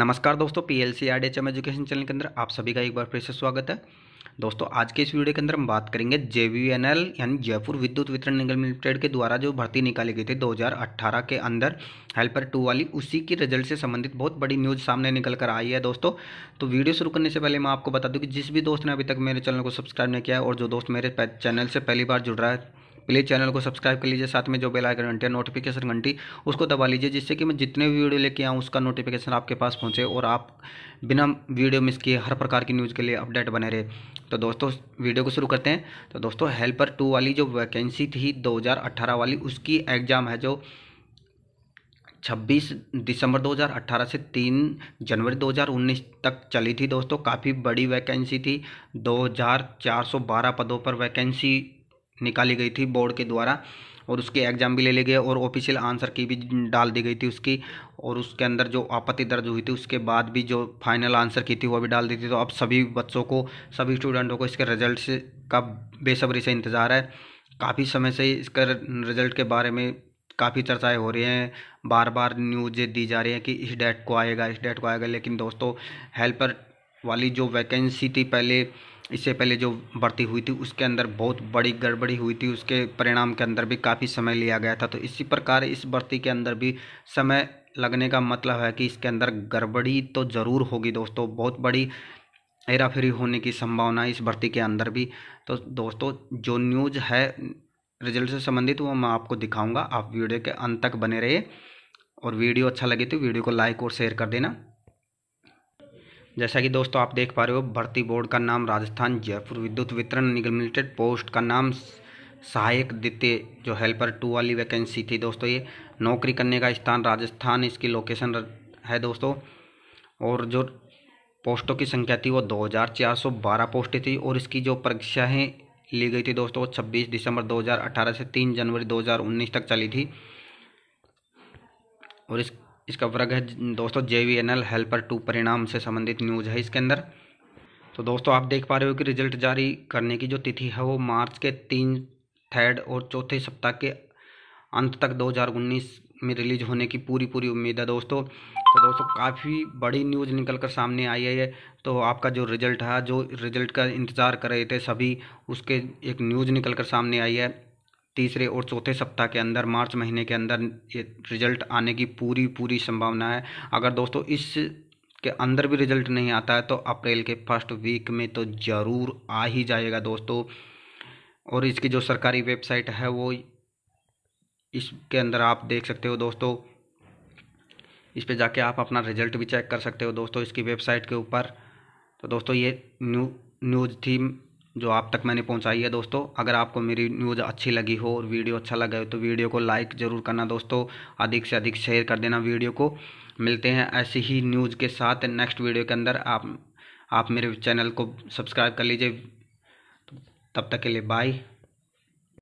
नमस्कार दोस्तों P L C R H M education channel के अंदर आप सभी का एक बार फिर से स्वागत है दोस्तों आज के इस वीडियो के अंदर हम बात करेंगे जे वी एन एल यानी जयपुर विद्युत वितरण निगम लिमिटेड के द्वारा जो भर्ती निकाली गई थी 2018 के अंदर हेल्पर टू वाली उसी की रिजल्ट से संबंधित बहुत बड़ी न्यूज़ सामने निकल कर आई है दोस्तों तो वीडियो शुरू करने से पहले मैं आपको बता दूँ कि जिस भी दोस्त ने अभी तक मेरे चैनल को सब्सक्राइब नहीं किया है और जो दोस्त मेरे चैनल से पहली बार जुड़ रहा है प्लीज़ चैनल को सब्सक्राइब कर लीजिए साथ में जो बेल आइकन घंटी नोटिफिकेशन घंटी उसको दबा लीजिए जिससे कि मैं जितने भी वीडियो लेके आऊँ उसका नोटिफिकेशन आपके पास पहुँचे और आप बिना वीडियो मिस किए हर प्रकार की न्यूज़ के लिए अपडेट बने रहे तो दोस्तों वीडियो को शुरू करते हैं तो दोस्तों हेल्पर टू वाली जो वैकेंसी थी दो वाली उसकी एग्ज़ाम है जो 26 दिसंबर 2018 से 3 जनवरी 2019 तक चली थी दोस्तों काफ़ी बड़ी वैकेंसी थी 2412 पदों पर वैकेंसी निकाली गई थी बोर्ड के द्वारा और उसके एग्जाम भी ले लिए गए और ऑफिशियल आंसर की भी डाल दी गई थी उसकी और उसके अंदर जो आपत्ति दर्ज हुई थी उसके बाद भी जो फाइनल आंसर की थी वो भी डाल दी थी तो अब सभी बच्चों को सभी स्टूडेंटों को इसके रिजल्ट से का बेसब्री से इंतज़ार है काफ़ी समय से इसका रिजल्ट के बारे में काफ़ी चर्चाएँ हो रही हैं बार बार न्यूज़ दी जा रही है कि इस डेट को आएगा इस डेट को आएगा लेकिन दोस्तों हेल्पर वाली जो वैकेंसी थी पहले इससे पहले जो भर्ती हुई थी उसके अंदर बहुत बड़ी गड़बड़ी हुई थी उसके परिणाम के अंदर भी काफ़ी समय लिया गया था तो इसी प्रकार इस भर्ती के अंदर भी समय लगने का मतलब है कि इसके अंदर गड़बड़ी तो ज़रूर होगी दोस्तों बहुत बड़ी हेराफेरी होने की संभावना इस भर्ती के अंदर भी तो दोस्तों जो न्यूज़ है रिजल्ट से संबंधित वो मैं आपको दिखाऊंगा आप वीडियो के अंत तक बने रहिए और वीडियो अच्छा लगे तो वीडियो को लाइक और शेयर कर देना जैसा कि दोस्तों आप देख पा रहे हो भर्ती बोर्ड का नाम राजस्थान जयपुर विद्युत वितरण निगम लिमिटेड पोस्ट का नाम सहायक द्वितीय जो हेल्पर टू वाली वैकेंसी थी दोस्तों ये नौकरी करने का स्थान राजस्थान इसकी लोकेशन है दोस्तों और जो पोस्टों की संख्या थी वो दो हज़ार चार सौ बारह पोस्टें थी और इसकी जो परीक्षाएँ ली गई थी दोस्तों वो छब्बीस दिसंबर दो हज़ार अठारह से तीन जनवरी दो हज़ार उन्नीस तक चली थी और इस इसका वर्ग है दोस्तों J V N L helper two परिणाम से संबंधित न्यूज है इसके अंदर तो दोस्तों आप देख पा रहे हो कि रिजल्ट जारी करने की जो तिथि है वो मार्च के तीन थर्ड और चौथे सप्ताह के अंत तक 2019 में रिलीज होने की पूरी पूरी उम्मीद है दोस्तों तो दोस्तों काफ़ी बड़ी न्यूज़ निकल कर सामने आई है ये तो आपका जो रिजल्ट है जो रिजल्ट का इंतज़ार कर रहे थे सभी उसके एक न्यूज़ निकल कर सामने आई है तीसरे और चौथे सप्ताह के अंदर मार्च महीने के अंदर ये रिजल्ट आने की पूरी पूरी संभावना है अगर दोस्तों इस के अंदर भी रिजल्ट नहीं आता है तो अप्रैल के फर्स्ट वीक में तो ज़रूर आ ही जाएगा दोस्तों और इसकी जो सरकारी वेबसाइट है वो इसके अंदर आप देख सकते हो दोस्तों इस पे जाके आप अपना रिजल्ट भी चेक कर सकते हो दोस्तों इसकी वेबसाइट के ऊपर तो दोस्तों ये न्यू न्यूज़ थी जो आप तक मैंने पहुंचाई है दोस्तों अगर आपको मेरी न्यूज़ अच्छी लगी हो और वीडियो अच्छा लगा हो तो वीडियो को लाइक ज़रूर करना दोस्तों अधिक से अधिक शेयर कर देना वीडियो को मिलते हैं ऐसी ही न्यूज़ के साथ नेक्स्ट वीडियो के अंदर आप आप मेरे चैनल को सब्सक्राइब कर लीजिए तब तक के लिए बाय